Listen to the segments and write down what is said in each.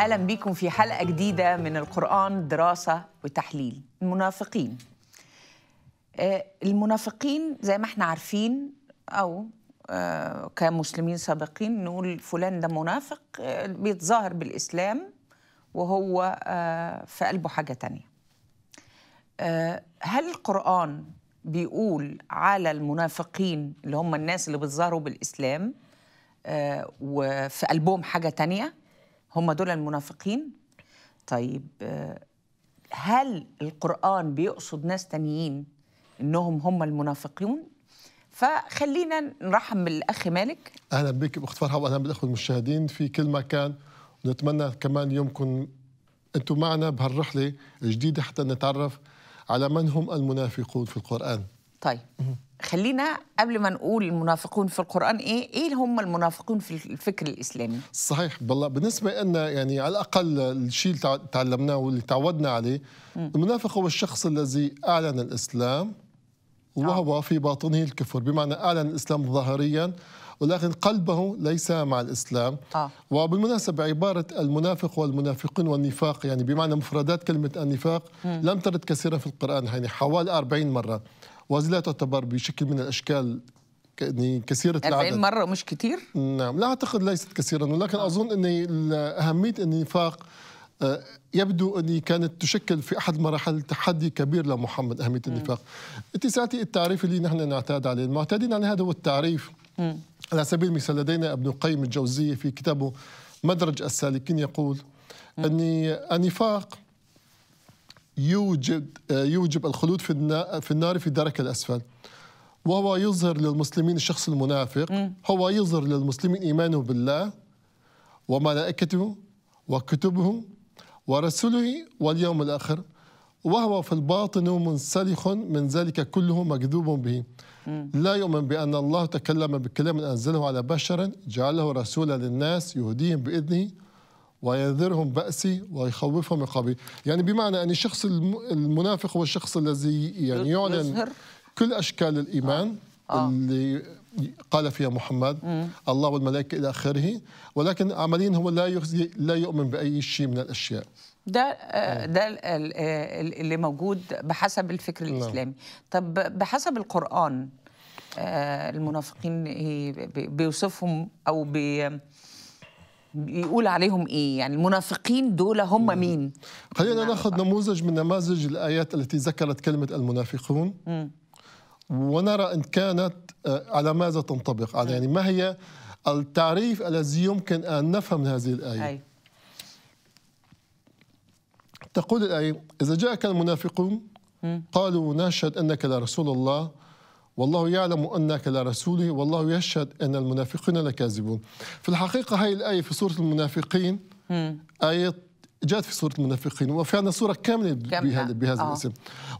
اهلا بيكم في حلقه جديده من القران دراسه وتحليل المنافقين آه، المنافقين زي ما احنا عارفين او آه، كمسلمين سابقين نقول فلان ده منافق آه، بيتظاهر بالاسلام وهو في قلبه حاجه تانية هل القران بيقول على المنافقين اللي هم الناس اللي بيتظاهروا بالاسلام وفي قلبهم حاجه تانية هم دول المنافقين طيب هل القرآن بيقصد ناس تانيين إنهم هم المنافقون فخلينا نرحم بالأخ مالك أهلا بك أخت فرحة وأهلا بالأخوة المشاهدين في كل مكان ونتمنى كمان يومكم أنتم معنا بهالرحلة الجديدة حتى نتعرف على من هم المنافقون في القرآن طيب خلينا قبل ما نقول المنافقون في القرآن إيه إيه هم المنافقون في الفكر الإسلامي صحيح بالله بالنسبة لنا يعني على الأقل الشيء اللي تعلمناه واللي تعودنا عليه م. المنافق هو الشخص الذي أعلن الإسلام وهو آه. في باطنه الكفر بمعنى أعلن الإسلام ظاهريا ولكن قلبه ليس مع الإسلام آه. وبالمناسبة عبارة المنافق والمنافقين والنفاق يعني بمعنى مفردات كلمة النفاق م. لم ترد كثيرا في القرآن يعني حوالي 40 مرة وهذه لا تعتبر بشكل من الاشكال يعني كثيرة العدد 40 مرة مش كثير؟ نعم لا أعتقد ليست كثيرا ولكن أظن أن أهمية النفاق آه، يبدو أني كانت تشكل في أحد المراحل تحدي كبير لمحمد أهمية النفاق أنت سألتي التعريف اللي نحن نعتاد عليه المعتادين على هذا هو التعريف م. على سبيل المثال لدينا ابن القيم الجوزية في كتابه مدرج السالكين يقول أن النفاق يوجب آه، يوجب الخلود في في النار في الدرك الاسفل وهو يظهر للمسلمين الشخص المنافق هو يظهر للمسلمين ايمانه بالله وملائكته وكتبه ورسله واليوم الاخر وهو في الباطن منسلخ من ذلك كله مكذوب به لا يؤمن بأن الله تكلم بكلام أنزله على بشر جعله رسولا للناس يهديهم بإذنه وينذرهم بأسي ويخوفهم عقابي يعني بمعنى أن الشخص المنافق هو الشخص الذي يعني يعلن كل أشكال الإيمان آه. آه. اللي قال فيها محمد مم. الله والملائكة إلى آخره ولكن عمليا هو لا يخزي لا يؤمن بأي شيء من الأشياء ده آه، آه. ده اللي موجود بحسب الفكر نعم. الإسلامي طب بحسب القرآن آه، المنافقين بيوصفهم أو بي يقول عليهم ايه يعني المنافقين دول هم مم. مين خلينا ناخذ نموذج من نماذج الايات التي ذكرت كلمه المنافقون مم. ونرى ان كانت آه، على ماذا تنطبق على يعني ما هي التعريف الذي يمكن ان نفهم هذه الايه أي. تقول الايه اذا جاءك المنافقون مم. قالوا نشهد انك لرسول الله والله يعلم أنك لرسوله والله يشهد أن المنافقين لكاذبون في الحقيقة هاي الآية في سورة المنافقين آية جاءت في سورة المنافقين وفي عندنا سورة كاملة بهذا, آه. الاسم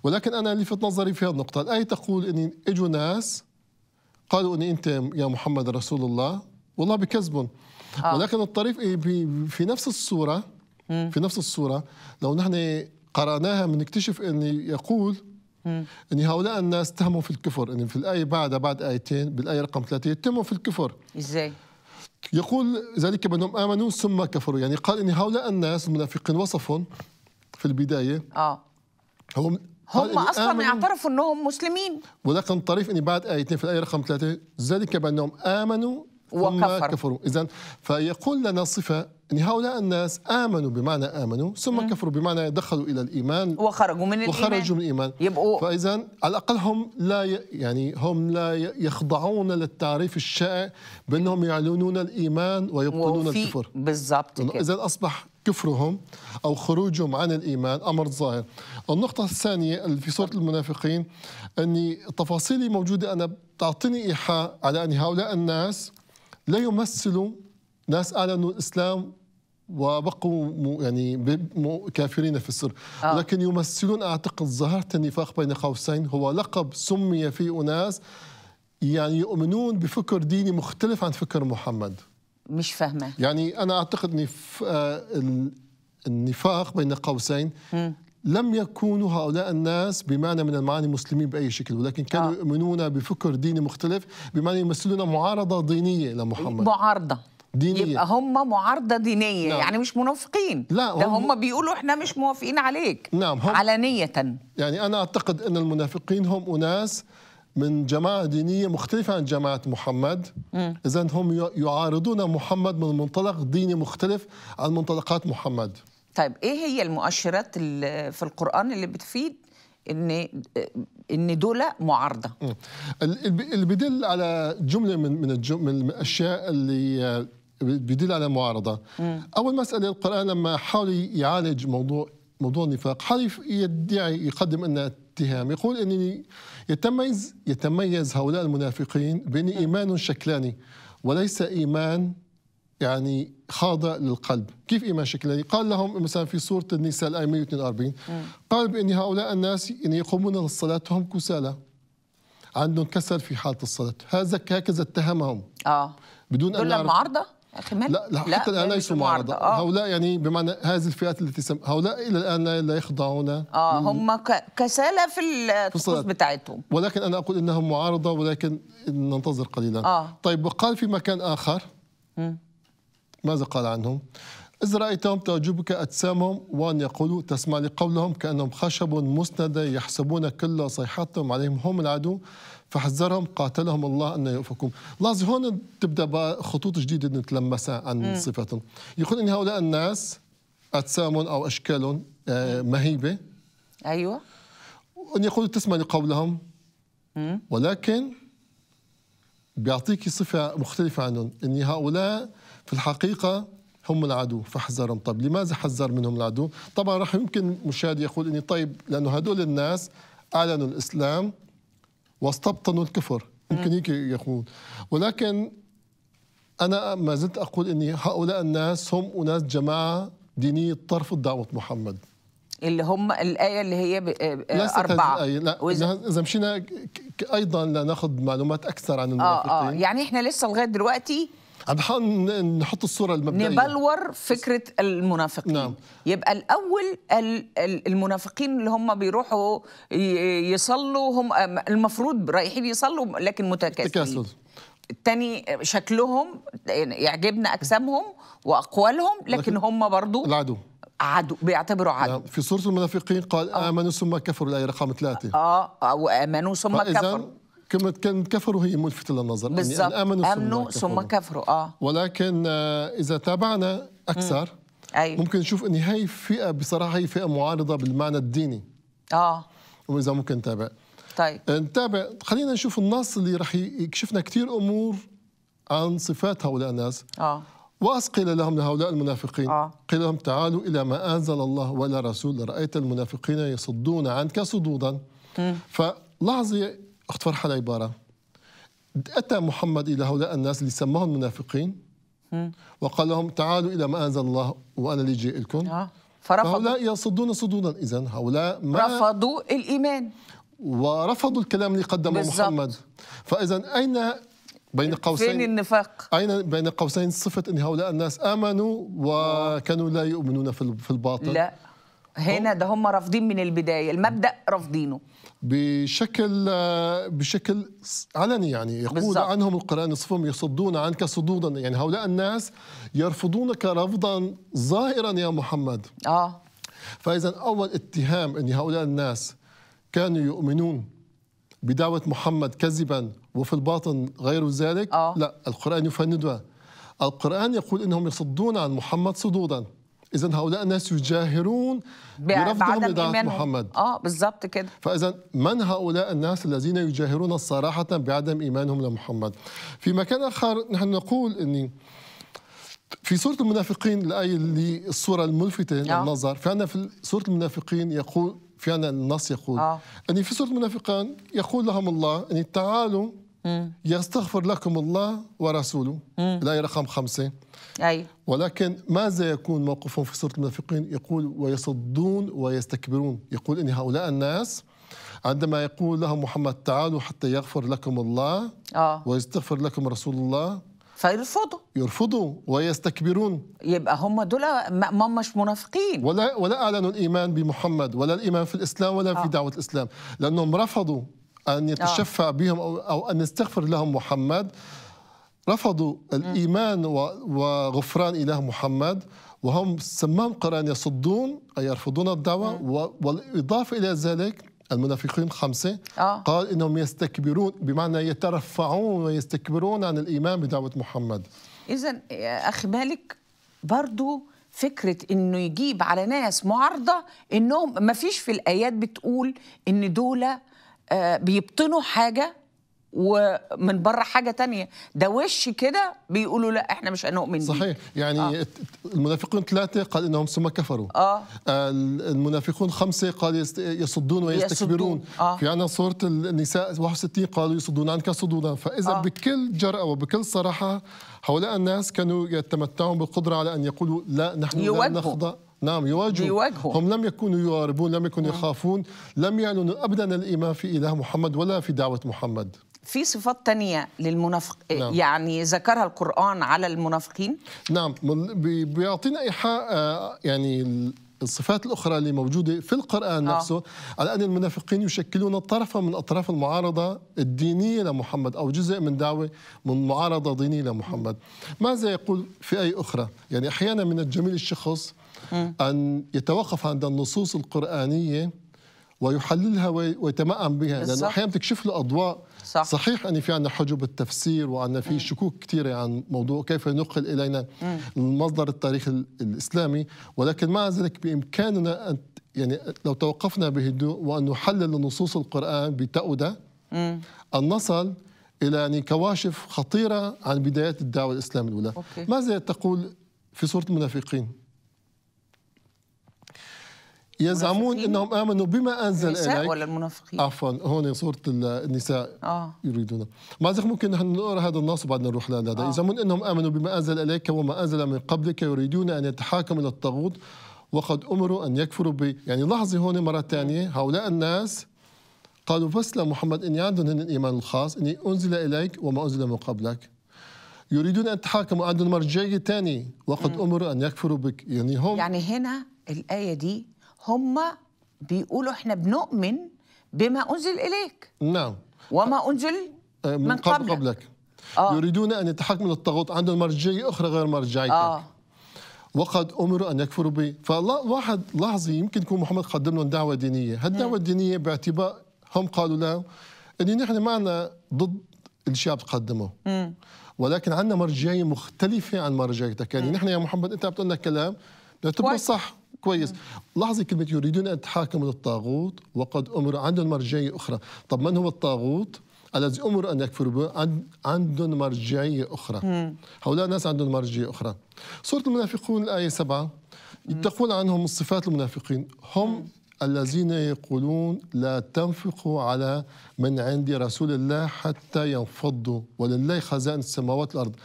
ولكن أنا لفت نظري في هذه النقطة الآية تقول أن إجوا ناس قالوا أن أنت يا محمد رسول الله والله بكذب آه. ولكن الطريف إيه، في نفس السورة في نفس السورة لو نحن قرأناها بنكتشف أن يقول ان هؤلاء الناس اتهموا في الكفر ان في الايه بعدها بعد ايتين بالايه رقم ثلاثه اتهموا في الكفر ازاي يقول ذلك بانهم امنوا ثم كفروا يعني قال ان هؤلاء الناس المنافقين وصفهم في البدايه اه هم هم اصلا اعترفوا انهم مسلمين ولكن الطريف ان بعد ايتين في الايه رقم ثلاثه ذلك بانهم امنوا ثم وكفر. كفروا اذا فيقول لنا صفه أن هؤلاء الناس آمنوا بمعنى آمنوا ثم م. كفروا بمعنى دخلوا إلى الإيمان وخرجوا من الإيمان وخرجوا من الإيمان يبقوا فإذا على الأقل هم لا يعني هم لا يخضعون للتعريف الشائع بأنهم يعلنون الإيمان ويبطلون الكفر بالضبط إذا أصبح كفرهم أو خروجهم عن الإيمان أمر ظاهر النقطة الثانية اللي في سورة المنافقين أني تفاصيلي موجودة أنا تعطيني إيحاء على أن هؤلاء الناس لا يمثلوا ناس أعلنوا الإسلام وبقوا يعني كافرين في السر آه. لكن يمثلون أعتقد ظاهرة النفاق بين قوسين هو لقب سمي في أناس يعني يؤمنون بفكر ديني مختلف عن فكر محمد مش فاهمة يعني أنا أعتقد نف... آه، النفاق بين قوسين لم يكونوا هؤلاء الناس بمعنى من المعاني مسلمين بأي شكل ولكن كانوا آه. يؤمنون بفكر ديني مختلف بمعنى يمثلون معارضة دينية لمحمد معارضة دينية يبقى هم معارضة دينية نعم. يعني مش منافقين لا هم ده هم بيقولوا احنا مش موافقين عليك نعم هم علنية يعني أنا أعتقد أن المنافقين هم أناس من جماعة دينية مختلفة عن جماعة محمد إذا هم يعارضون محمد من منطلق ديني مختلف عن منطلقات محمد طيب إيه هي المؤشرات في القرآن اللي بتفيد ان ان دول معارضه اللي بدل على جمله من, من الاشياء اللي بيدل على معارضه مم. اول مساله القران لما حاول يعالج موضوع موضوع النفاق حاول يدعي يقدم ان اتهام يقول انني يتميز يتميز هؤلاء المنافقين بان ايمان شكلاني وليس ايمان يعني خاضع للقلب كيف إيمان شكلاني قال لهم مثلا في سورة النساء الآية 142 قال بأن هؤلاء الناس إن يقومون للصلاة هم كسالى عندهم كسل في حالة الصلاة هذا هكذا اتهمهم آه بدون دول أن معارضة لا, لا حتى الان يعني ليسوا معارضه آه. هؤلاء يعني بمعنى هذه الفئات التي سم... هؤلاء الى الان لا يخضعون اه هم ك... كسالى في الطقوس بتاعتهم ولكن انا اقول انهم معارضه ولكن ننتظر قليلا آه. طيب وقال في مكان اخر م. ماذا قال عنهم؟ إذ رأيتهم تعجبك أجسامهم وأن يقولوا تسمع لقولهم كأنهم خشب مسندة يحسبون كل صيحتهم عليهم هم العدو فحذرهم قاتلهم الله أن يؤفكم لازم هون تبدأ خطوط جديدة نتلمسها عن صفاتهم يقول إن هؤلاء الناس أجسام أو أشكال آه، مهيبة أيوة أن يقول تسمع لقولهم ولكن بيعطيك صفة مختلفة عنهم أن هؤلاء في الحقيقة هم العدو فاحذرهم طب لماذا حذر منهم العدو طبعا راح يمكن مشاهد يقول اني طيب لانه هدول الناس اعلنوا الاسلام واستبطنوا الكفر يمكن هيك يقولون ولكن أنا ما زلت أقول أن هؤلاء الناس هم أناس جماعة دينية ترفض دعوة محمد اللي هم الآية اللي هي آه، آه، أربعة الآية. لا إذا مشينا أيضا لناخذ معلومات أكثر عن المنافقين آه آه يعني إحنا لسه لغاية دلوقتي عم بحاول نحط الصوره المبدئيه نبلور فكره المنافقين نعم. يبقى الاول المنافقين اللي هم بيروحوا يصلوا هم المفروض رايحين يصلوا لكن متكاسلين التاني شكلهم يعجبنا اجسامهم واقوالهم لكن هم برضو العدو عدو بيعتبروا عدو نعم. في سوره المنافقين قال امنوا ثم كفروا الايه رقم ثلاثه اه او آه، امنوا ثم كفروا كما كان كفروا هي ملفتة للنظر بالظبط يعني امنوا, أمنوا ثم, كفروا اه ولكن آه، اذا تابعنا اكثر أيوة. ممكن نشوف ان هي فئه بصراحه هي فئه معارضه بالمعنى الديني اه واذا ممكن نتابع طيب آه، نتابع خلينا نشوف النص اللي راح يكشفنا كثير امور عن صفات هؤلاء الناس اه وأسقل لهم لهؤلاء المنافقين آه. قيل لهم تعالوا إلى ما أنزل الله ولا رسول لرأيت المنافقين يصدون عنك صدودا فلاحظي أخت فرحة العبارة أتى محمد إلى هؤلاء الناس اللي سماهم منافقين وقال لهم تعالوا إلى ما أنزل الله وأنا اللي جئ آه. فرفضوا هؤلاء يصدون صدودا إذا هؤلاء ما رفضوا الإيمان ورفضوا الكلام اللي قدمه بالزبط. محمد فإذا أين بين قوسين فين النفاق أين بين قوسين صفة أن هؤلاء الناس آمنوا وكانوا لا يؤمنون في الباطل لا هنا ده هم رافضين من البدايه المبدا رافضينه بشكل بشكل علني يعني يقول بالزبط. عنهم القران صفهم يصدون عنك صدودا يعني هؤلاء الناس يرفضونك رفضا ظاهرا يا محمد اه فاذا اول اتهام ان هؤلاء الناس كانوا يؤمنون بدعوه محمد كذبا وفي الباطن غير ذلك آه. لا القران يفندها القران يقول انهم يصدون عن محمد صدودا اذا هؤلاء الناس يجاهرون برفضهم لدعوه محمد اه بالظبط كده فاذا من هؤلاء الناس الذين يجاهرون صراحه بعدم ايمانهم لمحمد في مكان اخر نحن نقول اني في سورة المنافقين الآية اللي الصورة الملفتة آه. للنظر فعنا في سورة المنافقين يقول في عنا النص يقول آه. أني أن في سورة المنافقين يقول لهم الله أن تعالوا يستغفر لكم الله ورسوله الآية رقم خمسة أي. ولكن ماذا يكون موقفهم في سورة المنافقين يقول ويصدون ويستكبرون يقول إن هؤلاء الناس عندما يقول لهم محمد تعالوا حتى يغفر لكم الله آه. ويستغفر لكم رسول الله فيرفضوا يرفضوا ويستكبرون يبقى هم دول ما مش منافقين ولا ولا اعلنوا الايمان بمحمد ولا الايمان في الاسلام ولا في في آه. دعوه الاسلام لانهم رفضوا أن آه. يتشفع بهم أو أن يستغفر لهم محمد رفضوا الإيمان وغفران إله محمد وهم سمام قرآن يصدون أي يرفضون الدعوة والإضافة إلى ذلك المنافقين خمسة آه. قال إنهم يستكبرون بمعنى يترفعون ويستكبرون عن الإيمان بدعوة محمد إذا أخي مالك برضو فكرة إنه يجيب على ناس معارضة إنهم ما فيش في الآيات بتقول إن دول آه، بيبطنوا حاجه ومن بره حاجه تانية ده وش كده بيقولوا لا احنا مش هنؤمن صحيح يعني آه. المنافقون ثلاثه قال انهم ثم كفروا آه. آه، المنافقون خمسه قال يصدون ويستكبرون آه. في عندنا سوره النساء 61 قالوا يصدون عنك صدودا فاذا آه. بكل جرأه وبكل صراحه هؤلاء الناس كانوا يتمتعون بالقدره على ان يقولوا لا نحن يوجهوا. لا نخضع نعم يواجهوا يواجهوا هم لم يكونوا يواربون لم يكونوا نعم. يخافون لم يعلنوا أبدا الإيمان في إله محمد ولا في دعوة محمد في صفات تانية للمنافق إيه، نعم. يعني ذكرها القرآن على المنافقين نعم بيعطينا إيحاء آه، يعني الصفات الأخرى اللي موجودة في القرآن نفسه آه. نفسه على أن المنافقين يشكلون طرفا من أطراف المعارضة الدينية لمحمد أو جزء من دعوة من معارضة دينية لمحمد ماذا يقول في أي أخرى يعني أحيانا من الجميل الشخص أن يتوقف عند النصوص القرآنية ويحللها ويتمأم بها لأنه أحيانا بتكشف له أضواء صح. صحيح أن في عندنا حجب التفسير وأن في شكوك كثيرة عن موضوع كيف نقل إلينا المصدر التاريخ الإسلامي ولكن مع ذلك بإمكاننا أن يعني لو توقفنا بهدوء وأن نحلل نصوص القرآن بتأودة أن نصل إلى يعني كواشف خطيرة عن بدايات الدعوة الإسلامية الأولى أوكي. ماذا تقول في سورة المنافقين يزعمون انهم امنوا بما انزل النساء اليك ولا المنافقين عفوا هون صوره النساء آه. يريدون ما ممكن نحن نقرا هذا النص وبعدنا نروح لهذا آه. يزعمون انهم امنوا بما انزل اليك وما انزل من قبلك يريدون ان يتحاكموا الى الطاغوت وقد امروا ان يكفروا به يعني لاحظي هون مره ثانيه هؤلاء الناس قالوا بس لمحمد اني عندهم هن الايمان الخاص اني انزل اليك وما انزل من قبلك يريدون ان يتحاكموا عندهم مرجعيه ثانيه وقد امروا ان يكفروا بك يعني هم يعني هنا الايه دي هم بيقولوا احنا بنؤمن بما انزل اليك نعم وما انزل آه، من, من قبل قبلك آه. يريدون ان يتحكموا للطاغوت عندهم مرجعيه اخرى غير مرجعيتك آه. وقد امروا ان يكفروا به فواحد لحظه يمكن يكون محمد قدم لهم دعوه دينيه هالدعوه الدينيه باعتبار هم قالوا له ان نحن معنا ضد الشيء بتقدمه ولكن عندنا مرجعيه مختلفه عن مرجعيتك يعني نحن يا محمد انت عم تقول لنا كلام بنعتبره صح كويس لاحظي كلمه يريدون ان يتحاكموا للطاغوت وقد امر عندهم مرجعيه اخرى طب من هو الطاغوت الذي امر ان يكفروا به عندهم مرجعيه اخرى هؤلاء الناس عندهم مرجعيه اخرى سوره المنافقون الايه 7 تقول عنهم صفات المنافقين هم الذين يقولون لا تنفقوا على من عند رسول الله حتى ينفضوا ولله خزائن السماوات والارض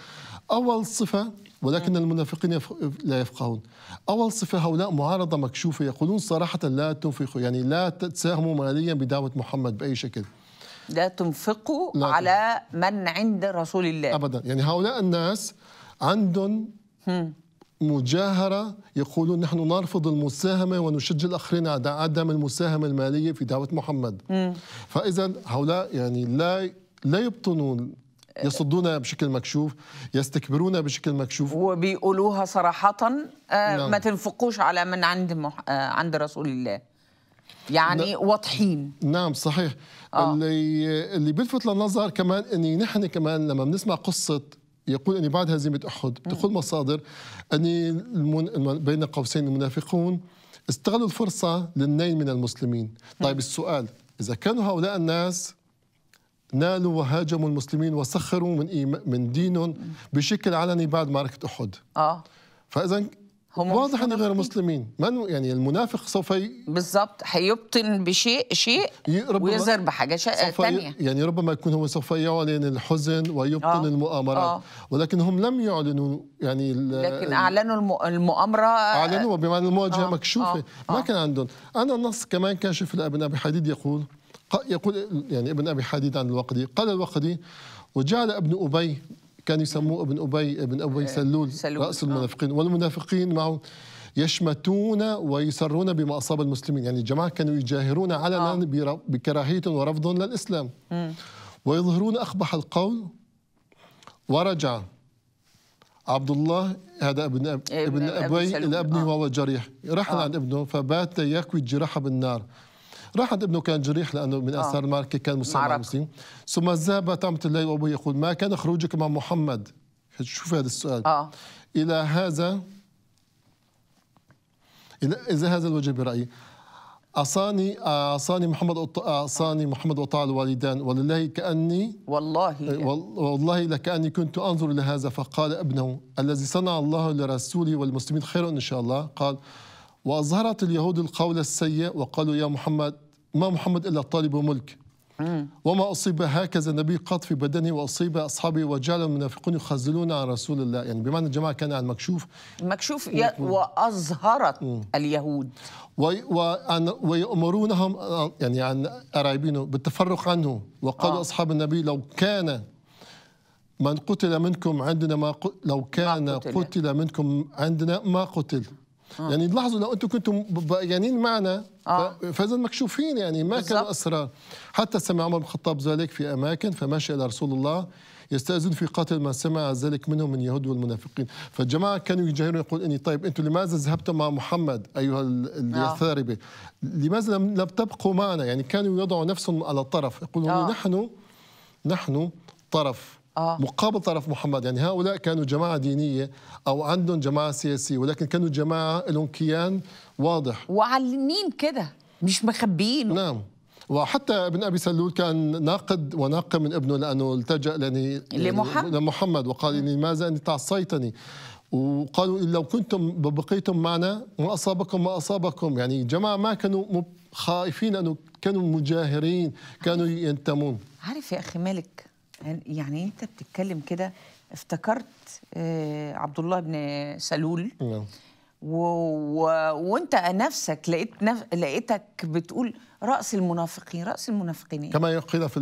اول صفه ولكن نعم. المنافقين لا يفقهون أول صفة هؤلاء معارضة مكشوفة يقولون صراحة لا تنفقوا يعني لا تساهموا ماليا بدعوة محمد بأي شكل لا تنفقوا لا على من عند رسول الله أبدا يعني هؤلاء الناس عندهم مجاهرة يقولون نحن نرفض المساهمة ونشجع الآخرين على عدم المساهمة المالية في دعوة محمد م. فإذا هؤلاء يعني لا لا يبطنون يصدونا بشكل مكشوف يستكبرونا بشكل مكشوف وبيقولوها صراحة آه، نعم. ما تنفقوش على من عند مح... آه، عند رسول الله يعني نعم. واضحين نعم صحيح آه. اللي اللي بيلفت للنظر كمان اني نحن كمان لما بنسمع قصه يقول اني بعد هزيمه احد بتقول مصادر اني المن... بين قوسين المنافقون استغلوا الفرصه للنيل من المسلمين طيب السؤال اذا كانوا هؤلاء الناس نالوا وهاجموا المسلمين وسخروا من من دينهم بشكل علني بعد معركه احد اه فاذا واضح انه غير مسلمين من يعني المنافق سوف ي... بالضبط هيبطن بشيء شيء ويظهر بحاجه شيء ثانيه يعني ربما يكون هو سوف يعلن الحزن ويبطن آه. المؤامرات آه. ولكن هم لم يعلنوا يعني لكن اعلنوا الم... المؤامره اعلنوا بمعنى المواجهه آه. مكشوفه آه. ما آه. كان عندهم انا النص كمان كاشف لابن ابي حديد يقول يقول يعني ابن ابي حديد عن الوقدي قال الوقدي وجعل ابن ابي كان يسموه ابن ابي ابن ابي إيه، سلول, سلول راس آه. المنافقين والمنافقين معه يشمتون ويسرون بما اصاب المسلمين يعني الجماعه كانوا يجاهرون علنا آه. بكراهيه ورفض للاسلام م. ويظهرون اقبح القول ورجع عبد الله هذا ابن أب... ابن, ابن ابي الى ابنه آه. وهو جريح رحل آه. عن ابنه فبات يكوي الجراحه بالنار راحت ابنه كان جريح لانه من آه. اثار آه. المعركه كان مصاب المسلمين ثم ذهب تامت الليل وابوه يقول ما كان خروجك مع محمد شوف هذا السؤال آه. الى هذا إذا هذا الوجه برأيي أصاني أصاني محمد أصاني محمد وطاع الوالدان ولله كأني والله والله لكأني كنت أنظر إلى هذا فقال ابنه الذي صنع الله لرسوله والمسلمين خير إن شاء الله قال وأظهرت اليهود القول السيء وقالوا يا محمد ما محمد إلا طالب ملك وما أصيب هكذا النبي قط في بدنه وأصيب أصحابه وجعل المنافقون يخزلون عن رسول الله يعني بمعنى الجماعة كان عن مكشوف مكشوف ي... وأظهرت اليهود وي... ويأمرونهم يعني عن أرعبينه بالتفرق عنه وقالوا آه. أصحاب النبي لو كان من قتل منكم عندنا ما قتل لو كان ما قتل. قتل منكم عندنا ما قتل آه. يعني لاحظوا لو انتم كنتم بيانين معنا آه. فاذا مكشوفين يعني ما كانوا كان اسرار حتى سمع عمر بن الخطاب ذلك في اماكن فمشى الى رسول الله يستأذن في قاتل ما سمع ذلك منهم من يهود والمنافقين فالجماعة كانوا يجاهرون يقول إني طيب أنتم لماذا ذهبتم مع محمد أيها اليثاربة آه. لماذا لم, تبقوا معنا يعني كانوا يضعوا نفسهم على طرف يقولون نحن نحن طرف آه. مقابل طرف محمد يعني هؤلاء كانوا جماعة دينية أو عندهم جماعة سياسية ولكن كانوا جماعة لهم كيان واضح وعلنين كده مش مخبيينه نعم وحتى ابن ابي سلول كان ناقد وناقم من ابنه لانه التجا لاني لمحمد, يعني لمحمد وقال اني ماذا انت عصيتني وقالوا لو كنتم بقيتم معنا ما اصابكم ما اصابكم يعني جماعه ما كانوا خائفين انه كانوا مجاهرين كانوا ينتمون عارف يا اخي مالك يعني انت بتتكلم كده افتكرت آه، عبد الله بن سلول نعم و... و... وانت نفسك لقيت نف... لقيتك بتقول راس المنافقين راس المنافقين ايه كما قيل في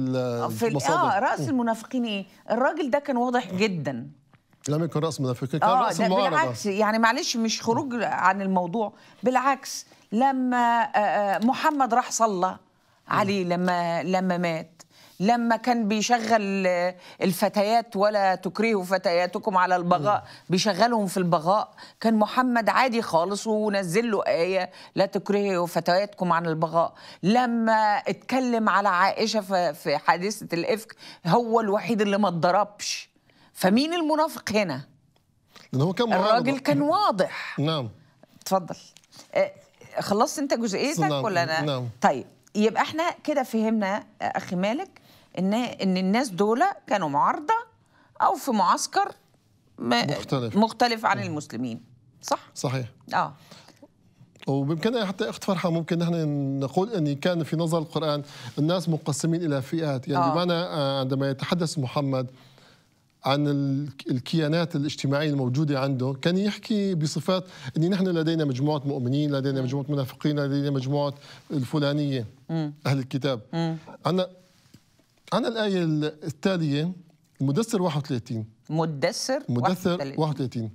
المصادر اه راس المنافقين ايه الراجل ده كان واضح جدا لم يكن راس منافقين كان آه راس المعارضه بالعكس يعني معلش مش خروج عن الموضوع بالعكس لما آه، آه، محمد راح صلى عليه لما لما مات لما كان بيشغل الفتيات ولا تكرهوا فتياتكم على البغاء بيشغلهم في البغاء كان محمد عادي خالص ونزل له آية لا تكرهوا فتياتكم عن البغاء لما اتكلم على عائشة في حادثة الإفك هو الوحيد اللي ما اتضربش فمين المنافق هنا؟ هو كان الراجل كان واضح نعم اتفضل آه، خلصت انت جزئيتك نعم. ولا انا؟ نعم طيب يبقى احنا كده فهمنا آه، اخي مالك ان ان الناس دول كانوا معارضه او في معسكر مختلف مختلف عن المسلمين صح صحيح اه وبامكاننا حتى اخت فرحه ممكن نحن نقول ان كان في نظر القران الناس مقسمين الى فئات يعني آه. بمعنى آه، عندما يتحدث محمد عن الكيانات الاجتماعية الموجودة عنده كان يحكي بصفات أن نحن لدينا مجموعة مؤمنين لدينا مجموعة منافقين لدينا مجموعة الفلانية م. أهل الكتاب عندنا عن الآية التالية المدثر 31 مدثر مدثر 31,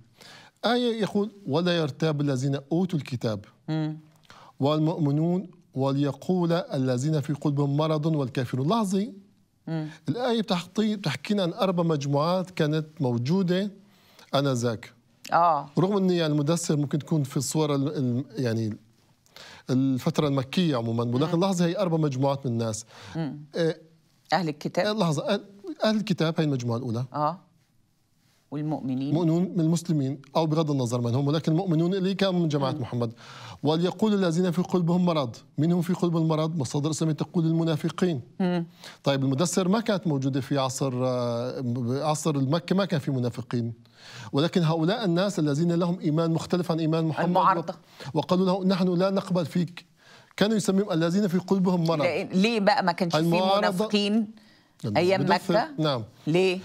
آية يقول ولا يرتاب الذين أوتوا الكتاب والمؤمنون وليقول الذين في قلوبهم مرض والكافرون لحظي الآية بتحكي بتحكينا عن أربع مجموعات كانت موجودة آنذاك آه رغم أن يعني المدثر ممكن تكون في الصورة يعني الفترة المكية عموما ولكن لحظة هي أربع مجموعات من الناس آه، أهل الكتاب آه، لحظة أهل الكتاب هي المجموعة الأولى آه والمؤمنين مؤمنون من المسلمين أو بغض النظر من هم ولكن المؤمنون اللي كانوا من جماعة م. محمد وليقول الذين في قلوبهم مرض منهم في قلب المرض مصادر الإسلام تقول المنافقين م. طيب المدثر ما كانت موجودة في عصر آه، عصر المكة ما كان في منافقين ولكن هؤلاء الناس الذين لهم إيمان مختلف عن إيمان محمد المعارضة. وقالوا له نحن لا نقبل فيك كانوا يسميهم الذين في قلوبهم مرض ليه بقى ما كانش في منافقين يعني ايام مكه نعم ليه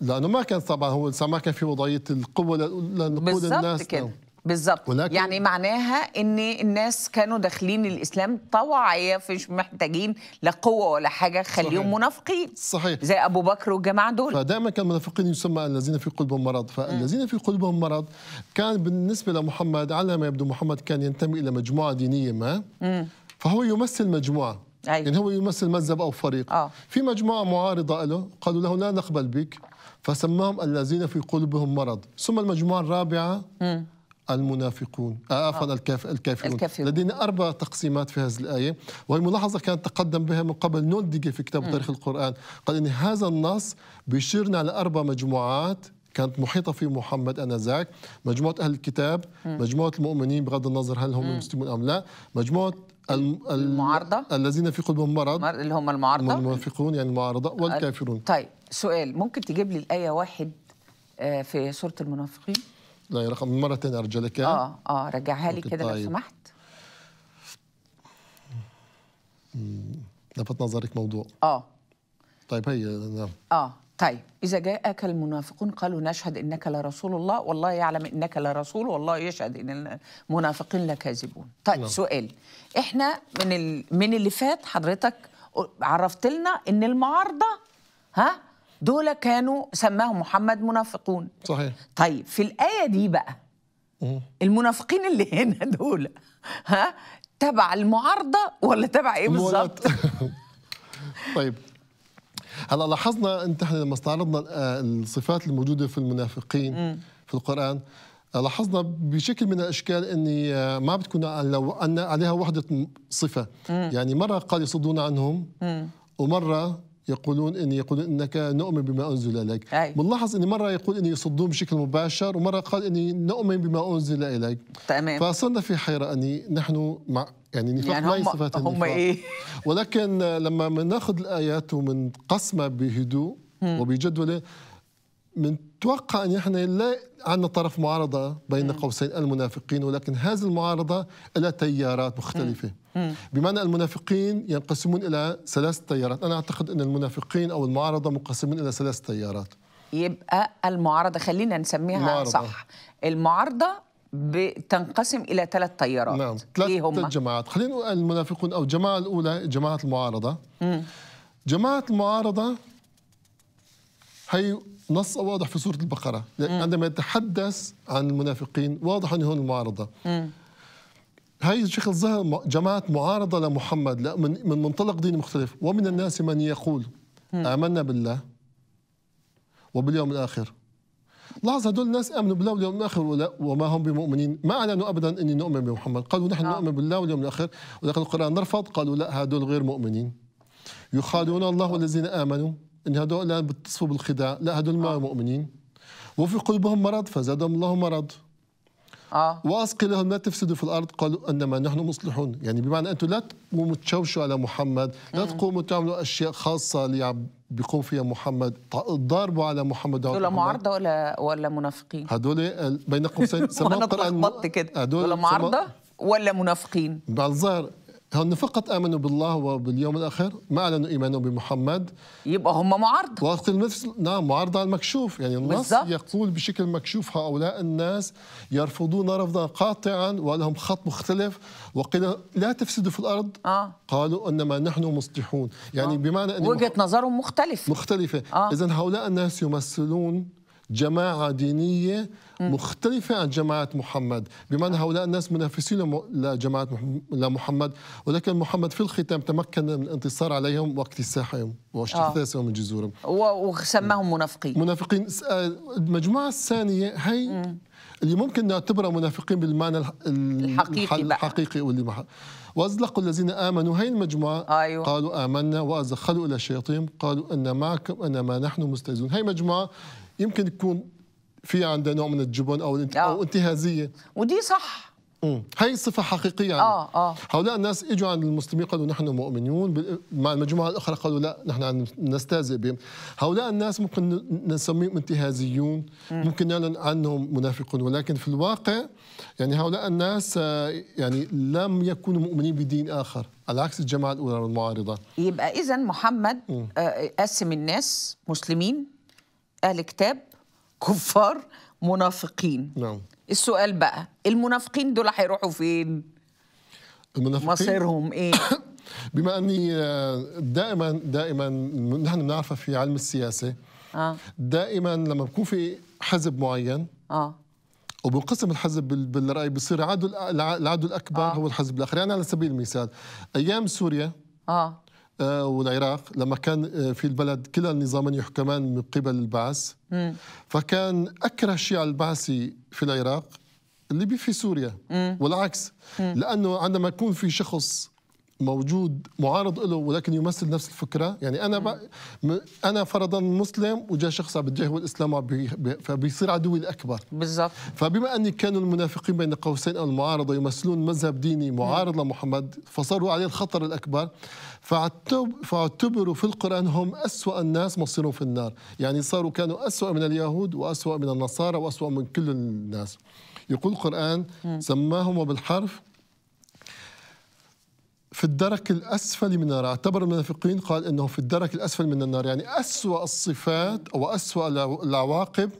لانه ما كان طبعا هو ما كان في وضعيه القوه لنقول الناس بالظبط كده نعم. بالظبط ولكن... يعني معناها ان الناس كانوا داخلين الاسلام طوعيه مش محتاجين لا قوه ولا حاجه خليهم منافقين صحيح زي ابو بكر والجماعه دول فدائما كان المنافقين يسمى الذين في قلوبهم مرض فالذين في قلوبهم مرض كان بالنسبه لمحمد على ما يبدو محمد كان ينتمي الى مجموعه دينيه ما مم. فهو يمثل مجموعه أيوة. يعني هو يمثل مذهب او فريق آه. في مجموعه معارضه له قالوا له لا نقبل بك فسماهم الذين في قلوبهم مرض ثم المجموعه الرابعه مم. المنافقون آه، عفوا آه. الكاف الكافرون. الكافرون لدينا أربع تقسيمات في هذه الآية وهي ملاحظة كانت تقدم بها من قبل نولدجي في كتاب تاريخ القرآن قال أن هذا النص بيشيرنا على أربع مجموعات كانت محيطه في محمد انذاك مجموعه اهل الكتاب م. مجموعه المؤمنين بغض النظر هل هم م. مسلمون ام لا مجموعه المعارضه الذين في قلوبهم مرض اللي هم المعارضه المنافقون يعني المعارضه والكافرون طيب سؤال ممكن تجيب لي الايه واحد آه، في سوره المنافقين لا رقم مرة ثانية أرجع لك اه اه رجعها لي كده لو طيب. سمحت لفت نظرك موضوع اه طيب هي نعم اه طيب إذا جاءك المنافقون قالوا نشهد إنك لرسول الله والله يعلم إنك لرسول والله يشهد إن المنافقين لكاذبون طيب نعم. سؤال إحنا من, ال... من اللي فات حضرتك عرفت لنا إن المعارضة ها دول كانوا سماهم محمد منافقون صحيح طيب في الآية دي بقى المنافقين اللي هنا دول ها تبع المعارضة ولا تبع ايه بالظبط؟ طيب هلا لاحظنا انت احنا لما استعرضنا آه، الصفات الموجوده في المنافقين م. في القران آه، لاحظنا بشكل من الاشكال اني آه، ما بتكون لو ان عليها وحده صفه م. يعني مره قال يصدون عنهم م. ومره يقولون ان يقولون انك نؤمن بما انزل اليك بنلاحظ ان مره يقول اني يصدون بشكل مباشر ومره قال اني نؤمن بما انزل اليك تمام فصرنا في حيره اني نحن مع يعني نفاق يعني ما صفات النفاق هم ايه ولكن لما بناخذ الايات ومنقسمها بهدوء وبجدوله منتوقع ان احنا لا عندنا طرف معارضه بين قوسين المنافقين ولكن هذه المعارضه لها تيارات مختلفه بمعنى المنافقين ينقسمون الى ثلاث تيارات انا اعتقد ان المنافقين او المعارضه منقسمين الى ثلاث تيارات يبقى المعارضه خلينا نسميها المعارضة. صح المعارضه بتنقسم الى ثلاث تيارات نعم إيه ثلاث إيه هم؟ جماعات خلينا نقول المنافقون او الجماعه الاولى جماعه المعارضه مم. جماعه المعارضه هي نص واضح في سوره البقره يعني عندما يتحدث عن المنافقين واضح ان هون المعارضه هاي الشيخ الزهر جماعة معارضة لمحمد لا من, من منطلق ديني مختلف ومن الناس من يقول آمنا بالله وباليوم الآخر لاحظ هدول الناس امنوا بالله واليوم الاخر ولا وما هم بمؤمنين، ما اعلنوا ابدا اني نؤمن بمحمد، قالوا نحن آه. نؤمن بالله واليوم الاخر، ولكن القران نرفض، قالوا لا هدول غير مؤمنين. يخادعون الله والذين امنوا ان هذول لا بتصفوا بالخداع لا هذول ما آه. مؤمنين وفي قلوبهم مرض فزادهم الله مرض آه. واسقي لهم لا تفسدوا في الارض قالوا انما نحن مصلحون يعني بمعنى انتم لا تقوموا تشوشوا على محمد لا تقوموا تعملوا اشياء خاصه اللي بيقوم فيها محمد تضاربوا على محمد هذول معارضه ولا ولا منافقين هذول بين قوسين سماهم كده هذول معارضه ولا منافقين بالظاهر هن فقط امنوا بالله وباليوم الاخر ما اعلنوا ايمانهم بمحمد يبقى هم معارضه وقت المثل نعم معارضه على المكشوف يعني النص يقول بشكل مكشوف هؤلاء الناس يرفضون رفضا قاطعا ولهم خط مختلف وقيل لا تفسدوا في الارض آه. قالوا انما نحن مصلحون يعني آه. بمعنى ان وجهه نظرهم مختلفه مختلفه آه. اذا هؤلاء الناس يمثلون جماعة دينية مختلفة عن جماعة محمد بمعنى هؤلاء الناس منافسين لجماعة محمد ولكن محمد في الختام تمكن من الانتصار عليهم واكتساحهم واشتثاثهم آه. من جذورهم وسماهم منافقين منافقين آه، المجموعة الثانية هي اللي ممكن نعتبرها منافقين بالمعنى الحقيقي الحقيقي واللي وازلقوا الذين امنوا هي المجموعه أيوه. قالوا امنا وازخلوا الى الشياطين قالوا ان معكم انما نحن مستهزئون هي مجموعه يمكن تكون في عندها نوع من الجبن أو نعم. انتهازيه ودي صح هاي هي صفة حقيقية يعني. آه آه. هؤلاء الناس اجوا عند المسلمين قالوا نحن مؤمنون مع المجموعة الأخرى قالوا لا نحن نستهزئ بهم هؤلاء الناس ممكن نسميهم انتهازيون مم. ممكن نعلن عنهم منافقون ولكن في الواقع يعني هؤلاء الناس آه، يعني لم يكونوا مؤمنين بدين آخر على عكس الجماعة الأولى المعارضة يبقى إذا محمد آه، قسم الناس مسلمين أهل كتاب كفار منافقين نعم السؤال بقى المنافقين دول هيروحوا فين المنافقين مصيرهم ايه بما اني آه، دائما دائما نحن بنعرفها في علم السياسه آه. دائما لما بكون في حزب معين اه وبنقسم الحزب بالراي بصير العدو العدو الاكبر آه. هو الحزب الاخر يعني على سبيل المثال ايام سوريا اه آه، والعراق لما كان آه، في البلد كلا النظامين يحكمان من قبل البعث فكان اكره شيء على البعثي في العراق الليبي في سوريا والعكس لانه عندما يكون في شخص موجود معارض له ولكن يمثل نفس الفكره يعني انا انا فرضا مسلم وجاء شخص بيتجاهل الاسلام بي... فبيصير عدوي الاكبر بالضبط فبما اني كانوا المنافقين بين قوسين او المعارضه يمثلون مذهب ديني معارض لمحمد فصاروا عليه الخطر الاكبر فعتب فاعتبروا في القران هم اسوا الناس مصيرهم في النار يعني صاروا كانوا اسوا من اليهود واسوا من النصارى واسوا من كل الناس يقول القران سماهم وبالحرف في الدرك الأسفل من النار اعتبر المنافقين قال إنه في الدرك الأسفل من النار يعني أسوأ الصفات أو أسوأ العواقب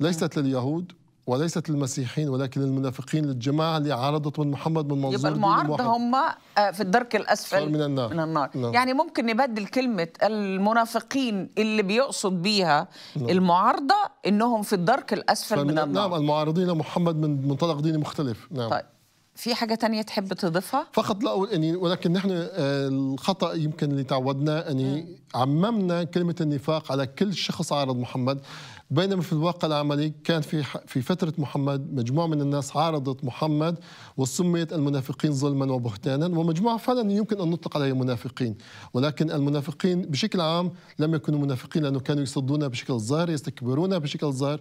ليست لليهود وليست للمسيحيين ولكن للمنافقين للجماعة اللي عارضت من محمد من منظور يبقى المعارضة هم آه، في الدرك الأسفل من النار, من النار. نعم. يعني ممكن نبدل كلمة المنافقين اللي بيقصد بيها نعم. المعارضة إنهم في الدرك الأسفل من النار نعم المعارضين لمحمد من منطلق ديني مختلف نعم طيب. في حاجة تانية تحب تضيفها؟ فقط لا يعني ولكن نحن آه، الخطأ يمكن اللي تعودنا أن يعني عممنا كلمة النفاق على كل شخص عارض محمد بينما في الواقع العملي كان في في فترة محمد مجموعة من الناس عارضت محمد وسميت المنافقين ظلما وبهتانا ومجموعة فعلا يمكن أن نطلق عليهم منافقين ولكن المنافقين بشكل عام لم يكونوا منافقين لأنه كانوا يصدونا بشكل ظاهر يستكبرون بشكل ظاهر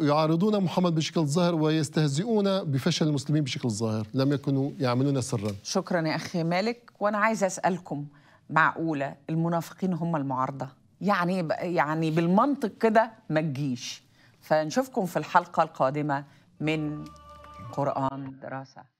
يعارضون محمد بشكل ظاهر ويستهزئون بفشل المسلمين بشكل ظاهر لم يكونوا يعملون سرا شكرا يا أخي مالك وأنا عايزة أسألكم معقولة المنافقين هم المعارضة يعني يعني بالمنطق كده ما تجيش فنشوفكم في الحلقة القادمة من قرآن دراسة